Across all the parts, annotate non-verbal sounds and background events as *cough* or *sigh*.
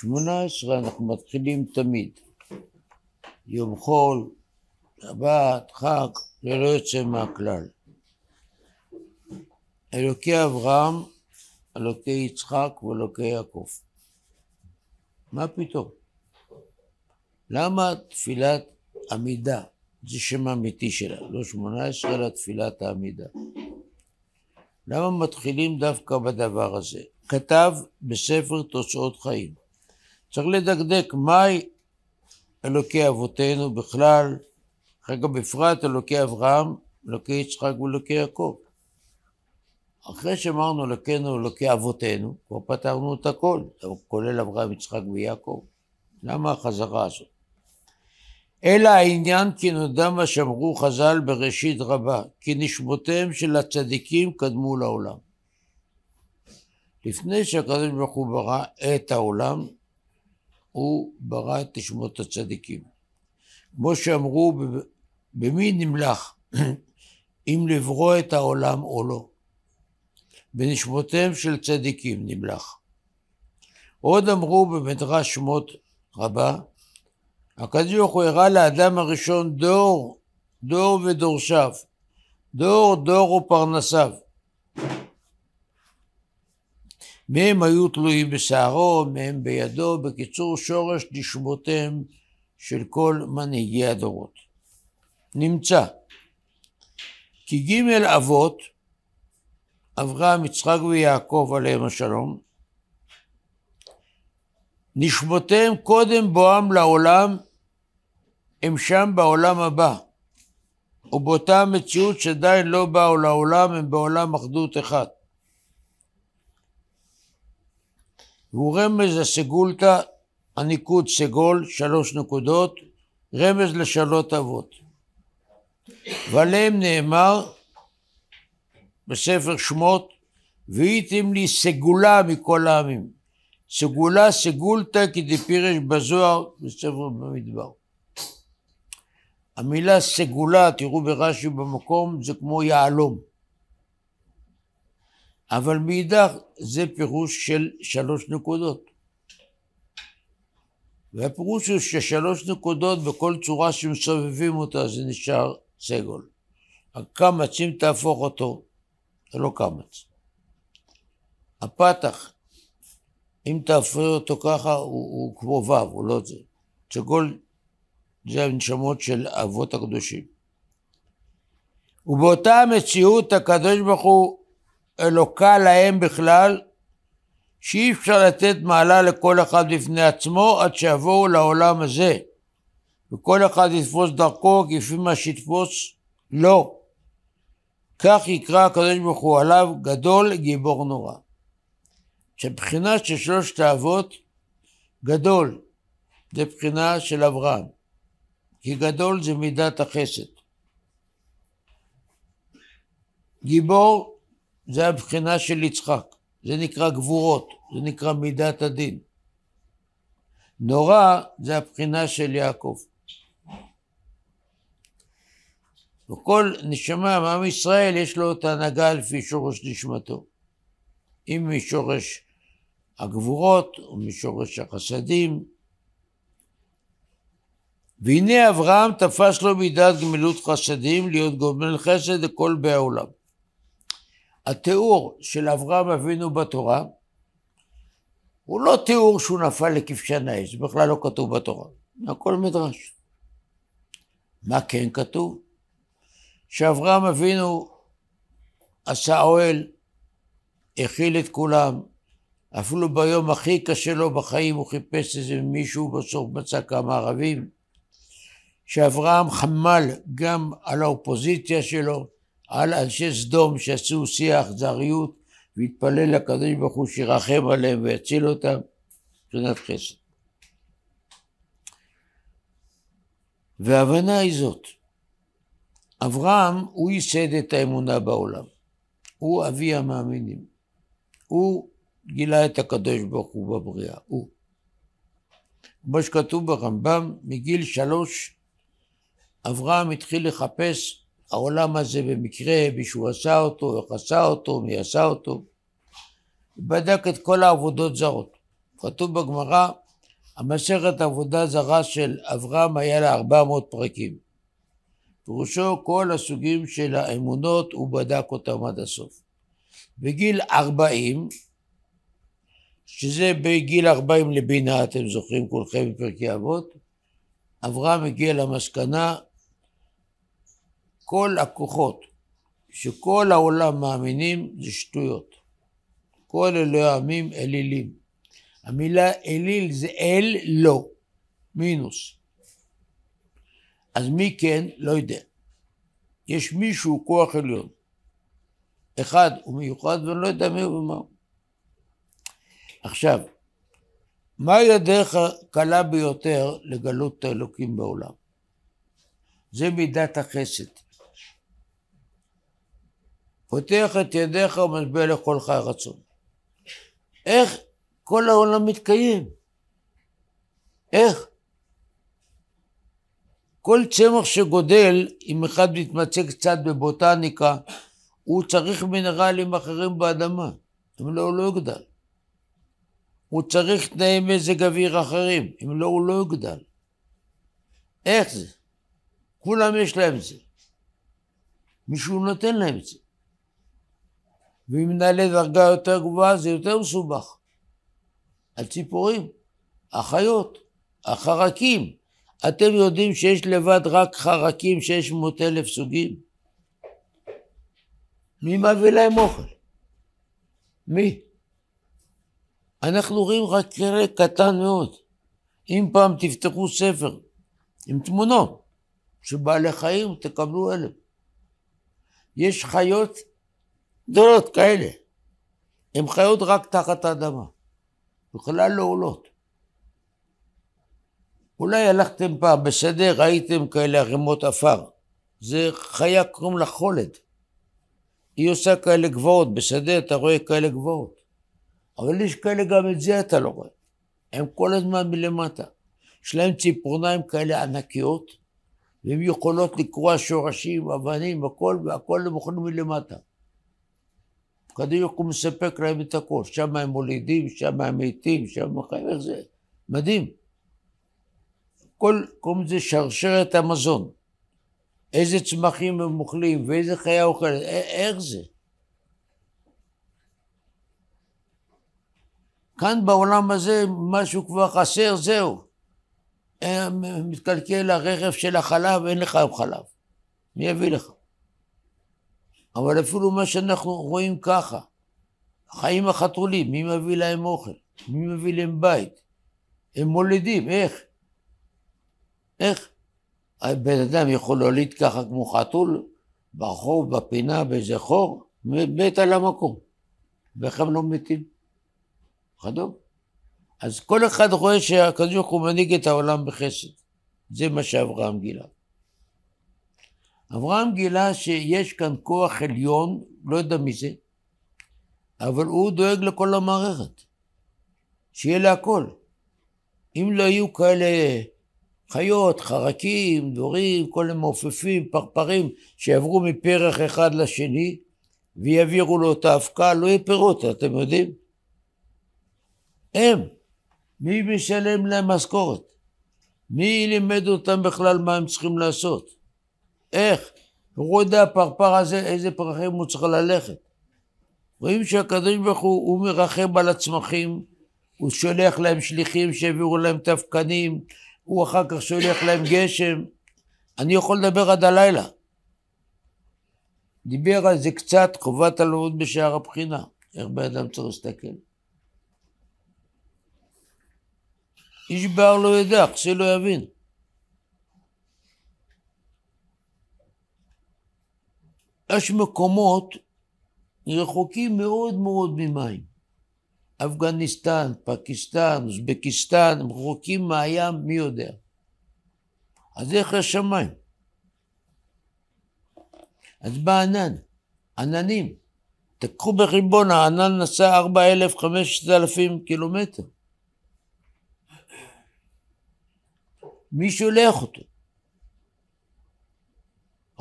שמונה עשרה אנחנו מתחילים תמיד. יום חול, שבת, חג, ללא יוצא מהכלל. אלוקי אברהם, אלוקי יצחק ואלוקי יעקב. מה פתאום? למה תפילת עמידה, זה שם אמיתי שלה, לא שמונה עשרה, אלא תפילת העמידה. למה מתחילים דווקא בדבר הזה? כתב בספר תוצאות חיים. צריך לדקדק מהי אלוקי אבותינו בכלל, אחר כך בפרט אלוקי אברהם, אלוקי יצחק ואלוקי יעקב. אחרי שאמרנו אלוקינו אלוקי אבותינו, כבר פתרנו את הכל, כולל אברהם, יצחק ויעקב. למה החזרה הזאת? אלא העניין כי נודע מה שאמרו חז"ל בראשית רבה, כי נשמותיהם של הצדיקים קדמו לעולם. לפני שהקדוש ברוך הוא ברא את העולם, הוא ברא את נשמות הצדיקים. כמו שאמרו, במי נמלך *clears throat* אם לברוא את העולם או לא? בנשמותיהם של צדיקים נמלך. עוד אמרו במדרש שמות רבה, הקדוש ברוך הוא הראה לאדם הראשון דור, דור ודורשיו, דור דור ופרנסיו. מהם היו תלויים בשערו, מהם בידו, בקיצור שורש נשמותיהם של כל מנהיגי הדורות. נמצא כי ג' אבות, אברהם, יצחק ויעקב עליהם השלום, נשמותיהם קודם בואם לעולם, הם שם בעולם הבא, ובאותה מציאות שעדיין לא באו לעולם, הם בעולם אחדות אחת. והוא רמז לסגולתא הניקוד סגול, שלוש נקודות, רמז לשלות אבות. ועליהם נאמר בספר שמות, והייתם לי סגולה מכל העמים. סגולה סגולתא כדפירש בזוהר בספר במדבר. המילה סגולה, תראו ברש"י במקום, זה כמו יהלום. אבל מאידך זה פירוש של שלוש נקודות. והפירוש הוא ששלוש נקודות בכל צורה שמסובבים אותה זה נשאר סגול. הקמץ, אם תהפוך אותו, זה לא קמץ. הפתח, אם תהפוך אותו ככה, הוא, הוא כמו ו', הוא לא זה. סגול זה הנשמות של אבות הקדושים. ובאותה המציאות הקדוש ברוך הוא אלוקה להם בכלל, שאי אפשר לתת מעלה לכל אחד בפני עצמו עד שיבואו לעולם הזה, וכל אחד יתפוס דרכו כפי מה שיתפוס לו. לא. כך יקרא הקדוש ברוך הוא עליו גדול גיבור נורא. שבחינה של שלושת האבות, גדול, זה בחינה של אברהם, כי גדול זה מידת החסד. גיבור זה הבחינה של יצחק, זה נקרא גבורות, זה נקרא מידת הדין. נורא זה הבחינה של יעקב. וכל נשמה מעם ישראל יש לו את ההנהגה לפי שורש נשמתו. אם משורש הגבורות או משורש החסדים. והנה אברהם תפס לו מידת גמילות חסדים להיות גומל חסד לכל באי העולם. התיאור של אברהם אבינו בתורה הוא לא תיאור שהוא נפל לכבשן האש, זה בכלל לא כתוב בתורה, הכל מדרש. מה כן כתוב? שאברהם אבינו עשה אוהל, הכיל את כולם, אפילו ביום הכי קשה לו בחיים הוא חיפש איזה מישהו, בסוף מצא כמה ערבים, שאברהם חמל גם על האופוזיציה שלו, על אנשי סדום שעשו שיא האכזריות והתפלל לקדוש ברוך הוא שירחם עליהם ויציל אותם מבחינת חסד. וההבנה היא זאת, אברהם הוא ייסד את האמונה בעולם, הוא אבי המאמינים, הוא גילה את הקדוש ברוך הוא בבריאה, הוא. כמו שכתוב ברמב"ם, מגיל שלוש אברהם התחיל לחפש העולם הזה במקרה, מישהו עשה אותו, איך עשה אותו, מי עשה אותו. בדק את כל העבודות זרות. כתוב בגמרא, המסכת עבודה זרה של אברהם היה לה 400 פרקים. פירושו כל הסוגים של האמונות, הוא בדק אותם עד הסוף. בגיל 40, שזה בגיל 40 לבינה, אתם זוכרים כולכם בפרקי אבות, אברהם הגיע למסקנה כל הכוחות שכל העולם מאמינים זה שטויות. כל אלוהי העמים אלילים. המילה אליל זה אל לא, מינוס. אז מי כן? לא יודע. יש מישהו כוח עליון. אחד הוא מיוחד ואני לא יודע מי הוא ומה הוא. עכשיו, מהי הדרך הקלה ביותר לגלות את האלוקים בעולם? זה מידת החסד. פותח את ידיך ומשביע לכל חי רצון. איך כל העולם מתקיים? איך? כל צמח שגודל, אם אחד מתמצא קצת בבוטניקה, הוא צריך מינרלים אחרים באדמה, אם לא, הוא לא יגדל. הוא צריך תנאי מזג אוויר אחרים, אם לא, הוא לא יגדל. איך זה? כולם יש להם את זה. מישהו נותן להם את זה. ואם נעלה דרגה יותר גבוהה זה יותר מסובך. הציפורים, החיות, החרקים. אתם יודעים שיש לבד רק חרקים 600 אלף סוגים? מי מביא להם אוכל? מי? אנחנו רואים רק חלק קטן מאוד. אם פעם תפתחו ספר עם תמונות של בעלי חיים, תקבלו אלף. יש חיות גדולות כאלה. הן חיות רק תחת האדמה, בכלל לא עולות. אולי הלכתם פעם בשדה, ראיתם כאלה ערימות עפר. זה חיה, קוראים לה חולד. היא עושה כאלה גבעות, בשדה אתה רואה כאלה גבעות. אבל יש כאלה, גם את זה אתה לא רואה. הם כל הזמן מלמטה. יש להם ציפורניים כאלה ענקיות, והן יכולות לקרוע שורשים, אבנים, הכל, והכל הם אוכלים מלמטה. קדיוק הוא מספק להם את הכל, שם הם מולידים, שם הם מתים, שם הם חיים, איך זה? מדהים. כל, קוראים לזה שרשרת המזון. איזה צמחים הם אוכלים ואיזה חיה אוכלת, איך זה? כאן בעולם הזה משהו כבר חסר, זהו. אה, מתקלקל הרכב של החלב, אין לך חלב. מי יביא לך? אבל אפילו מה שאנחנו רואים ככה, החיים החתולים, מי מביא להם אוכל? מי מביא להם בית? הם מולדים, איך? איך? הבן אדם יכול להוליד ככה כמו חתול, ברחוב, בפינה, באיזה חור, מת על המקום. ואיך הם לא מתים? חדום. אז כל אחד רואה שהקדוש ברוך הוא מנהיג את העולם בחסד. זה מה שאברהם גילה. אברהם גילה שיש כאן כוח עליון, לא יודע מי זה, אבל הוא דואג לכל המערכת, שיהיה לה הכל. אם לא יהיו כאלה חיות, חרקים, דברים, כל מיני מעופפים, פרפרים, שיעברו מפרח אחד לשני ויעבירו לו את האבקה, לא יהיו פירות, אתם יודעים? הם. מי משלם להם משכורת? מי לימד אותם בכלל מה הם צריכים לעשות? איך? הוא יודע הפרפר הזה, איזה פרחים הוא צריך ללכת. רואים שהקדוש ברוך הוא, הוא מרחם על הצמחים, הוא שולח להם שליחים שהעבירו להם תפקנים, הוא אחר כך שולח להם גשם. אני יכול לדבר עד הלילה. דיבר על זה קצת חובת הלומד בשער הבחינה, איך בן אדם צריך להסתכל. איש בער לא ידע, כסי לא יבין. יש מקומות רחוקים מאוד מאוד ממים. אפגניסטן, פקיסטן, אוזבקיסטן, הם רחוקים מהים, מי יודע. אז איך השמיים? אז בא ענן, עננים. תקחו בחשבון, הענן נסע 4,000, 5,000 קילומטר. מי שולח אותו?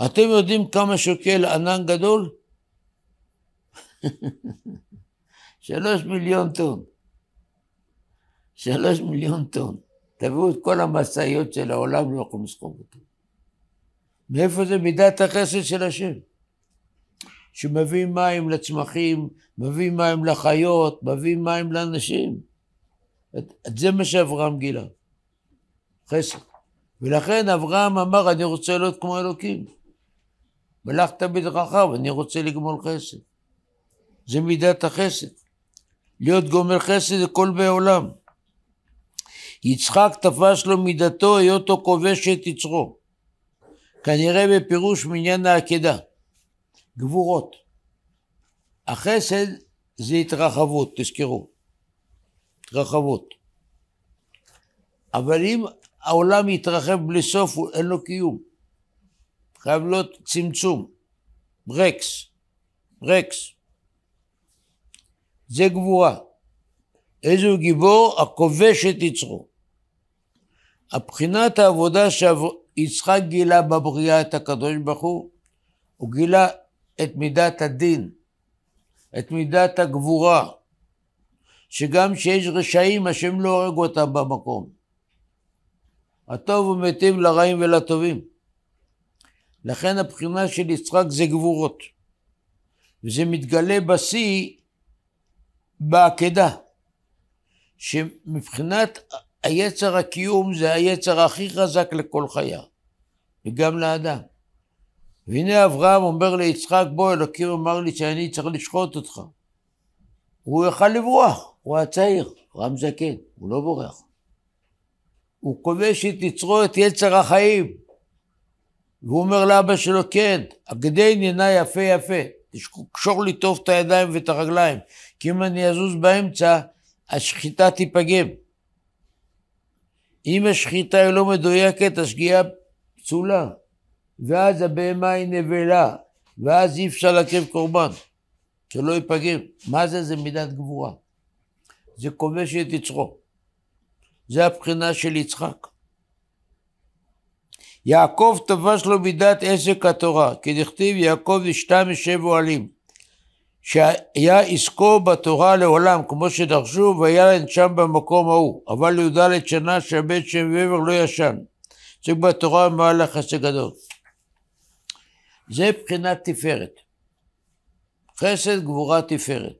אתם יודעים כמה שוקל ענן גדול? שלוש מיליון טון. שלוש מיליון טון. תביאו את כל המשאיות של העולם, לא יכולים לסחוב אותם. מאיפה זה מידת החסד של השם? שמביא מים לצמחים, מביא מים לחיות, מביא מים לאנשים. את, את זה מה שאברהם גילה, חסד. ולכן אברהם אמר, אני רוצה להיות כמו אלוקים. מלאכת בדרכך ואני רוצה לגמול חסד. זה מידת החסד. להיות גומר חסד זה כל בעולם. יצחק תפס לו מידתו, היותו כובש את יצרו. כנראה בפירוש מעניין העקדה. גבורות. החסד זה התרחבות, תזכרו. התרחבות. אבל אם העולם יתרחב בלי סוף, אין לו קיום. חייב להיות צמצום, ברקס, ברקס. זה גבורה. איזה גיבור הכובש את יצרו. הבחינת העבודה שיצחק גילה בבריאה את הקדוש ברוך הוא, הוא גילה את מידת הדין, את מידת הגבורה, שגם כשיש רשעים, השם לא הורג אותם במקום. הטוב הוא מיטיב לרעים ולטובים. לכן הבחינה של יצחק זה גבורות. וזה מתגלה בשיא בעקדה, שמבחינת היצר הקיום זה היצר הכי חזק לכל חיה, וגם לאדם. והנה אברהם אומר ליצחק, בוא אלוקים אמר לי שאני צריך לשחוט אותך. הוא יכל לברוח, הוא היה צעיר, אברהם זקן, הוא לא בורח. הוא כובש את יצרו, את יצר החיים. והוא אומר לאבא שלו, כן, הגדי ננה יפה יפה, תקשור לי טוב את הידיים ואת הרגליים, כי אם אני אזוז באמצע, השחיטה תיפגם. אם השחיטה היא לא מדויקת, השגיאה פסולה, ואז הבהמה היא נבלה, ואז אי אפשר להקריב קורבן, שלא ייפגם. מה זה? זה מידת גבורה. זה כובש את יצרו. זה הבחינה של יצחק. יעקב תבש לו מידת עסק התורה, כי כדכתיב יעקב ישתם ישב אוהלים, שהיה עסקו בתורה לעולם, כמו שדרשו, והיה להם שם במקום ההוא, אבל י"ד שנה שהבית שם ועבר לא ישן. זה כבר תורה במהלך חסד גדול. זה בחינת תפארת. חסד, גבורה, תפארת.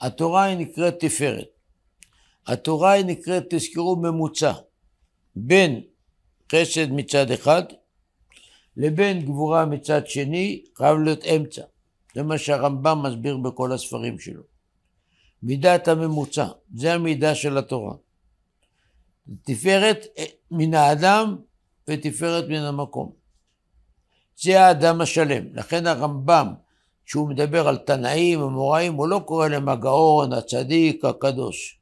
התורה היא נקראת תפארת. התורה היא נקראת, תזכרו, ממוצע בין חסד מצד אחד, לבין גבורה מצד שני, חייב להיות אמצע. זה מה שהרמב"ם מסביר בכל הספרים שלו. מידת הממוצע, זה המידה של התורה. תפארת אה, מן האדם ותפארת מן המקום. זה האדם השלם. לכן הרמב"ם, כשהוא מדבר על תנאים אמוראים, הוא לא קורא להם הגאון, הצדיק, הקדוש.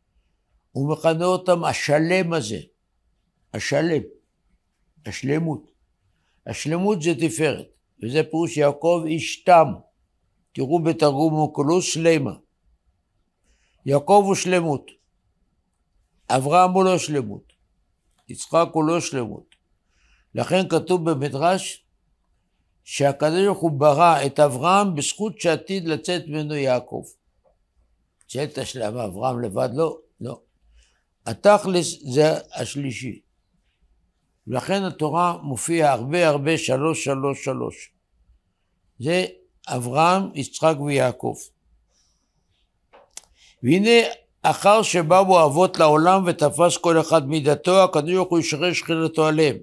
הוא מכנה אותם השלם הזה. השלם. השלמות. השלמות זה תפארת, וזה פירוש יעקב איש תם. תראו בתרגום אוקולוס שלמה. יעקב הוא שלמות, אברהם הוא לא שלמות, יצחק הוא לא שלמות. לכן כתוב במדרש שהקדוש ברוך הוא ברא את אברהם בזכות שעתיד לצאת ממנו יעקב. שאלת השלמה, אברהם לבד לא, לא. התכלס זה השלישי. ולכן התורה מופיע הרבה הרבה שלוש שלוש שלוש. זה אברהם, יצחק ויעקב. והנה אחר שבאו אבות לעולם ותפס כל אחד מידתו, הקדוש ברוך הוא ישרה שכינתו עליהם.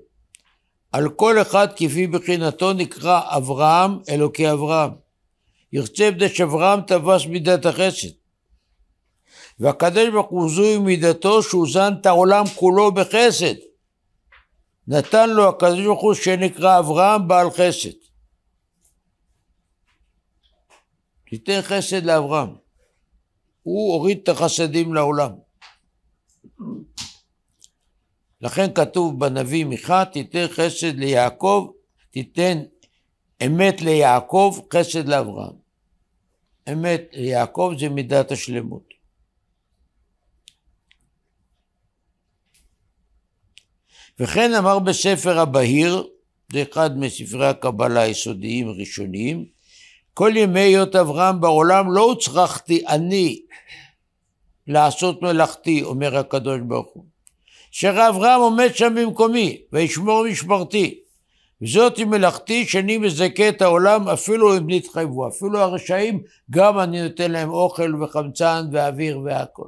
על כל אחד כפי בחינתו נקרא אברהם, אלוקי אברהם. ירצה בדי שאברהם תפס מידת החסד. והקדוש ברוך הוא זוהי מידתו שהוא זן את העולם כולו בחסד. נתן לו הקדוש ברוך הוא שנקרא אברהם בעל חסד. תיתן חסד לאברהם. הוא הוריד את החסדים לעולם. לכן כתוב בנביא מיכה, תיתן חסד ליעקב, תיתן אמת ליעקב, חסד לאברהם. אמת ליעקב זה מידת השלמות. וכן אמר בספר הבהיר, זה אחד מספרי הקבלה היסודיים הראשוניים, כל ימי היות אברהם בעולם לא הוצרכתי אני לעשות מלאכתי, אומר הקדוש ברוך הוא, אברהם עומד שם במקומי וישמור משמרתי. וזאת היא מלאכתי שאני מזכה את העולם אפילו אם נתחייבו, אפילו הרשעים גם אני נותן להם אוכל וחמצן ואוויר והכל.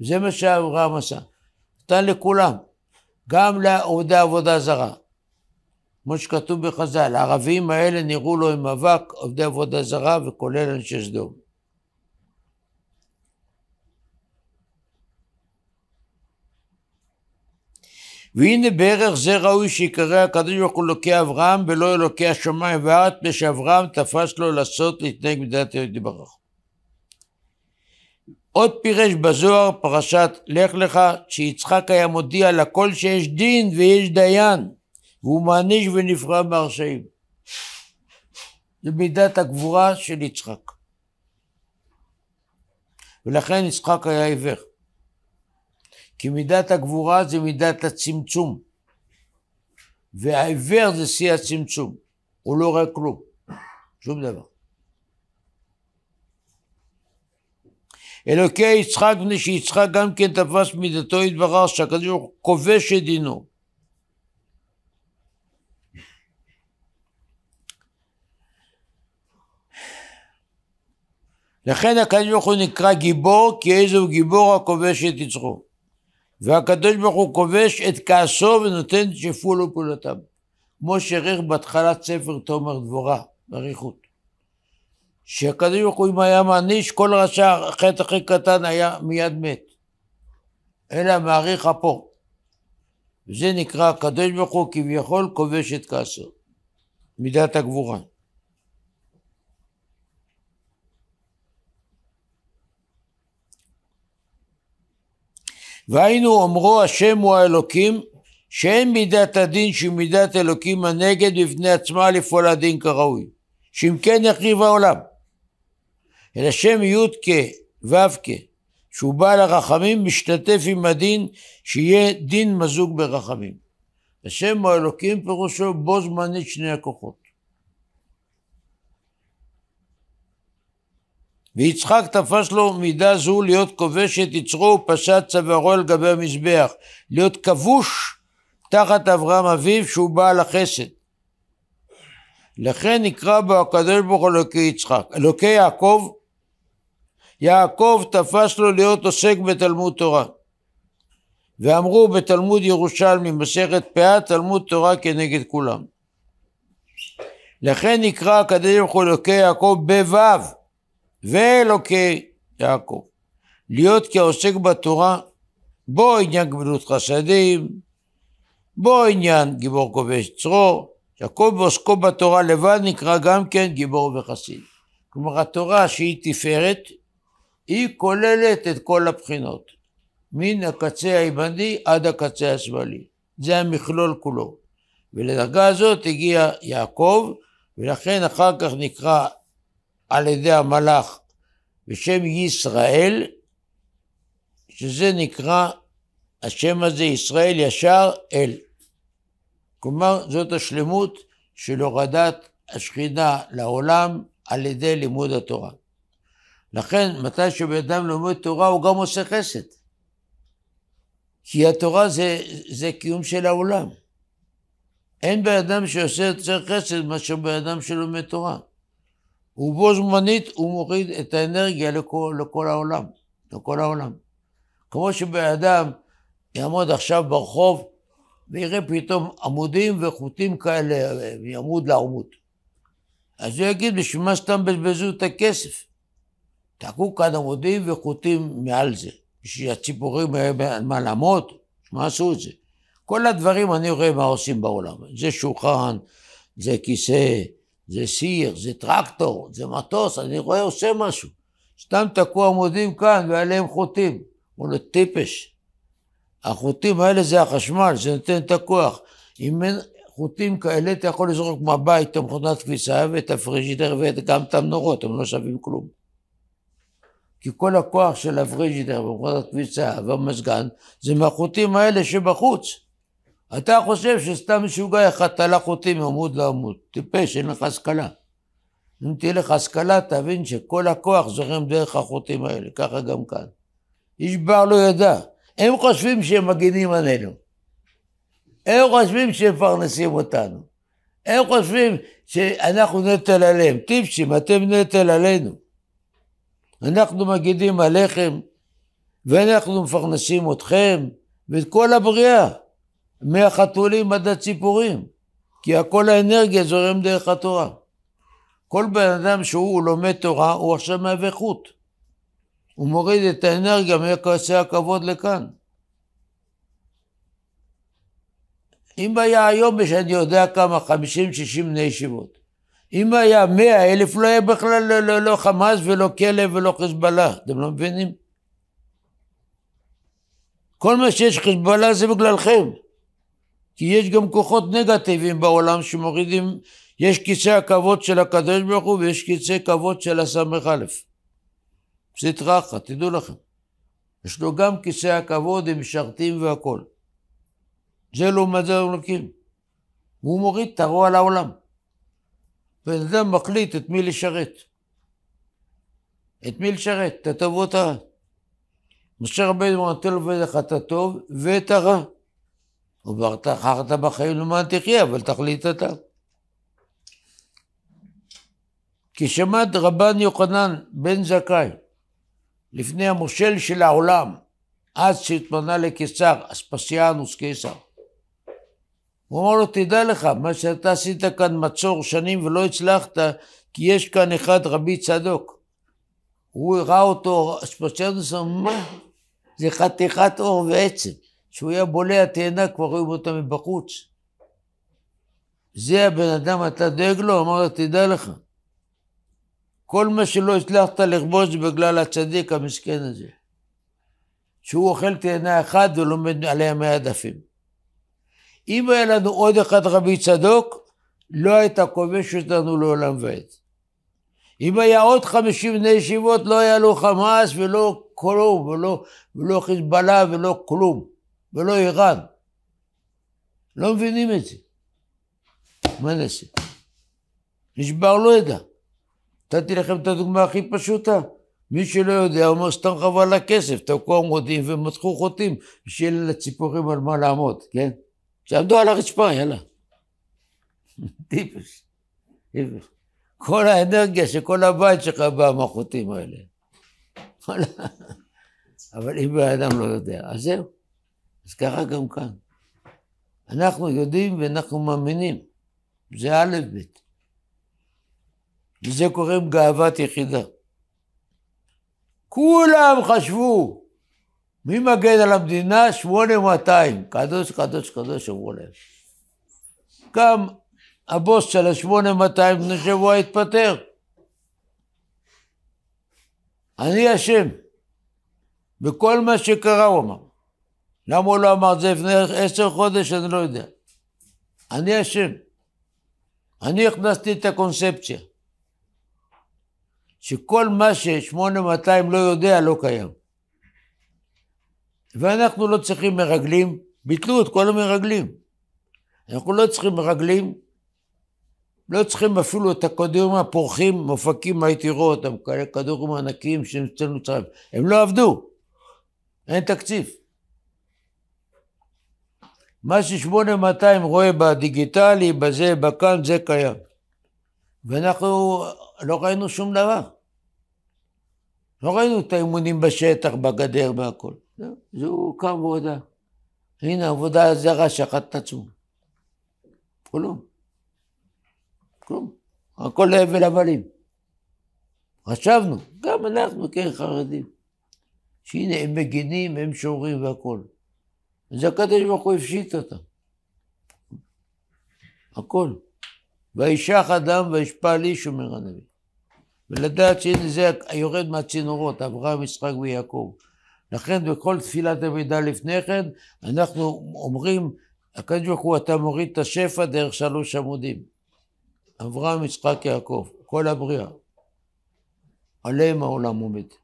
זה מה שאברהם עשה, נתן לכולם. גם לעובדי עבודה זרה. כמו שכתוב בחז"ל, הערבים האלה נראו לו עם אבק, עובדי עבודה זרה וכולל אנשי סדום. והנה בערך זה ראוי שיקרא הקדוש ברוך הוא אלוקי אברהם ולא אלוקי השמיים והארץ, מפני שאברהם תפס לו לעשות להתנהג מדינת יהודי ברוך. עוד פירש בזוהר פרשת לך לך, שיצחק היה מודיע לכל שיש דין ויש דיין, והוא מעניש ונפרע מהרשעים. זה מידת הגבורה של יצחק. ולכן יצחק היה עיוור. כי מידת הגבורה זה מידת הצמצום. והעיוור זה שיא הצמצום, הוא לא רואה כלום, שום דבר. אלוקי יצחק, בני שיצחק גם כן תפס מידתו יתברך, שהקדוש ברוך הוא כובש את דינו. לכן הקדוש ברוך הוא נקרא גיבור, כי איזה הוא גיבור הכובש את יצחו. והקדוש ברוך הוא כובש את כעסו ונותן שפול ופעולותיו. כמו שערך בהתחלת ספר תומר דבורה, אריכות. שהקדוש ברוך הוא אם היה מעניש, כל רשע, החטא הכי קטן היה מיד מת. אלא מעריך אפו. וזה נקרא הקדוש ברוך הוא כביכול כובש את כעסו. מידת הגבורה. והיינו אומרו השם הוא האלוקים שאין מידת הדין שהיא מידת אלוקים הנגד בפני עצמה לפעול הדין כראוי שאם כן יחריב העולם אלא שם י"ק ו"ק, שהוא בעל הרחמים, משתתף עם הדין שיהיה דין מזוג ברחמים. השם הוא אלוקים פירושו בו זמנית שני הכוחות. ויצחק תפס לו מידה זו להיות כובש את יצרו ופשט צווארו על גבי המזבח, להיות כבוש תחת אברהם אביו שהוא בעל החסד. לכן נקרא בו הקדוש ברוך הוא אלוקי יצחק, אלוקי יעקב יעקב תפש לו להיות עוסק בתלמוד תורה. ואמרו בתלמוד ירושלמי, מסכת פאה, תלמוד תורה כנגד כולם. לכן נקרא הקדוש ברוך הוא אלוקי יעקב בו' ואלוקי יעקב. להיות כעוסק בתורה, בו עניין גמילות חסדים, בו עניין גיבור כובש צרו, יעקב ועוסקו בתורה לבד נקרא גם כן גיבור וחסיד. כלומר התורה שהיא תפארת, היא כוללת את כל הבחינות, מן הקצה הימני עד הקצה השמאלי. זה המכלול כולו. ולדרגה הזאת הגיע יעקב, ולכן אחר כך נקרא על ידי המלאך בשם ישראל, שזה נקרא, השם הזה ישראל ישר אל. כלומר, זאת השלמות של הורדת השכינה לעולם על ידי לימוד התורה. לכן, מתי שבן אדם לומד תורה, הוא גם עושה חסד. כי התורה זה, זה קיום של העולם. אין בן אדם שעושה יותר חסד מאשר בן אדם שלומד תורה. ובו זמנית הוא מוריד את האנרגיה לכל, לכל העולם, לכל העולם. כמו שבן אדם יעמוד עכשיו ברחוב ויראה פתאום עמודים וחוטים כאלה מעמוד לעמוד. אז הוא יגיד, בשביל מה סתם בזבזו את הכסף? תקעו כאן עמודים וחוטים מעל זה, בשביל הציפורים מהלמות, מה מה עשו את זה? כל הדברים אני רואה מה עושים בעולם, זה שולחן, זה כיסא, זה סיר, זה טרקטור, זה מטוס, אני רואה עושה משהו. סתם תקעו עמודים כאן ועליהם חוטים, הוא לא טיפש. החוטים האלה זה החשמל, זה נותן את הכוח. אם אין חוטים כאלה, אתה יכול לזרוק מהבית את המכונת כביסה ואת הפריג'ידר וגם את המנורות, הם לא שווים כלום. כי כל הכוח של הפריג'ידר במכונת הכביסה והמזגן זה מהחוטים האלה שבחוץ. אתה חושב שסתם משוגע אחד תלה חוטים מעמוד לעמוד. טיפש, אין לך השכלה. אם תהיה לך השכלה, תבין שכל הכוח זורם דרך החוטים האלה, ככה גם כאן. איש בר לא ידע. הם חושבים שהם מגינים עלינו. הם חושבים שהם מפרנסים אותנו. הם חושבים שאנחנו נטל עליהם. טיפשים, אתם נטל עלינו. אנחנו מגידים עליכם, ואנחנו מפרנסים אתכם ואת כל הבריאה, מהחתולים עד הציפורים, כי כל האנרגיה זורם דרך התורה. כל בן אדם שהוא לומד תורה, הוא עכשיו מהווה חוט. הוא מוריד את האנרגיה מכעסי הכבוד לכאן. אם היה היום שאני יודע כמה, חמישים שישים בני ישיבות, אם היה מאה אלף, לא היה בכלל לא, לא, לא חמאס ולא כלב ולא חזבאללה. אתם לא מבינים? כל מה שיש חזבאללה זה בגללכם. כי יש גם כוחות נגטיביים בעולם שמורידים, יש כיסא הכבוד של הקדוש ברוך הוא ויש כיסא כבוד של הס"א. פסית רחה, תדעו לכם. יש לו גם כיסא הכבוד, עם משרתים והכול. זה לעומת לא זה אלוקים. הוא מוריד את הרוע לעולם. בן אדם מחליט את מי לשרת. את מי לשרת? את הטוב או את הרע. משה רבנו נותן לו בדרך את הטוב ואת הרע. וברת חרת בחיים למען לא תחיה, אבל תחליט אתה. כי שמעת רבן יוחנן בן זכאי, לפני המושל של העולם, אז שהתמנה לקיסר, אספסיאנוס קיסר, הוא אמר לו, תדע לך, מה שאתה עשית כאן מצור שנים ולא הצלחת, כי יש כאן אחד, רבי צדוק. הוא הראה אותו, אספסיאנוס אמר, מה? זה חתיכת אור ועצם. כשהוא היה בולע תאנה, כבר ראו אותה מבחוץ. זה הבן אדם, אתה דואג לו? אמר לו, תדע לך. כל מה שלא הצלחת לכבוש בגלל הצדיק המסכן הזה. שהוא אוכל תאנה אחת ולומד עליה מאה דפים. אם היה לנו עוד אחד רבי צדוק, לא הייתה כובש אותנו לעולם ועד. אם היה עוד חמישים בני ישיבות, לא היה לו חמאס ולא כלום, ולא, ולא חיזבאללה ולא כלום, ולא איראן. לא מבינים את זה. מה נעשה? נשבר לא ידע. נתתי לכם את הדוגמה הכי פשוטה. מי שלא יודע, אומר סתם חבל הכסף, תקוע מודים ומתחו חוטים, שיהיה לציפורים על מה לעמוד, כן? שעמדו על הרצפה, יאללה. טיפש, טיפש. כל האנרגיה של כל הבית שלך מהחוטים האלה. אבל אם בן אדם לא יודע, אז זהו. אז ככה גם כאן. אנחנו יודעים ואנחנו מאמינים. זה א' ב'. לזה קוראים גאוות יחידה. כולם חשבו מי מגן על המדינה? 8200. קדוש, קדוש, קדוש, אמרו להם. גם הבוס של ה-8200 לפני שבוע התפטר. אני אשם בכל מה שקרה, הוא אמר. למה הוא לא אמר את זה לפני עשר חודש? אני לא יודע. אני אשם. אני הכנסתי את הקונספציה שכל מה ש-8200 לא יודע לא קיים. ואנחנו לא צריכים מרגלים, ביטלו את כל המרגלים. אנחנו לא צריכים מרגלים, לא צריכים אפילו את הכדורים הפורחים, מופקים, הייתי רואה אותם, כאלה כדורים ענקיים שהמצאנו צריכים. הם לא עבדו, אין תקציב. מה ש-8200 רואה בדיגיטלי, בזה, בכאן, זה קיים. ואנחנו לא ראינו שום דבר. לא ראינו את האימונים בשטח, בגדר, בהכל. זהו קם ועודה. הנה עבודה זרע שחט את עצמו. כלום. כלום. הכל הבל הבלים. חשבנו, גם אנחנו כחרדים, כן שהנה הם מגינים, הם שומרים והכול. אז הקדוש ברוך הוא הפשיט אותם. הכל. וישח אדם וישפל איש, אומר הנביא. ולדעת שהנה זה היורד מהצינורות, אברהם, יצחק ויעקב. לכן בכל תפילת עמידה לפני כן, אנחנו אומרים, הקדוש ברוך הוא, אתה מוריד את השפע דרך שלוש עמודים. אברהם, יצחק, יעקב, כל הבריאה. עליהם העולם עומד.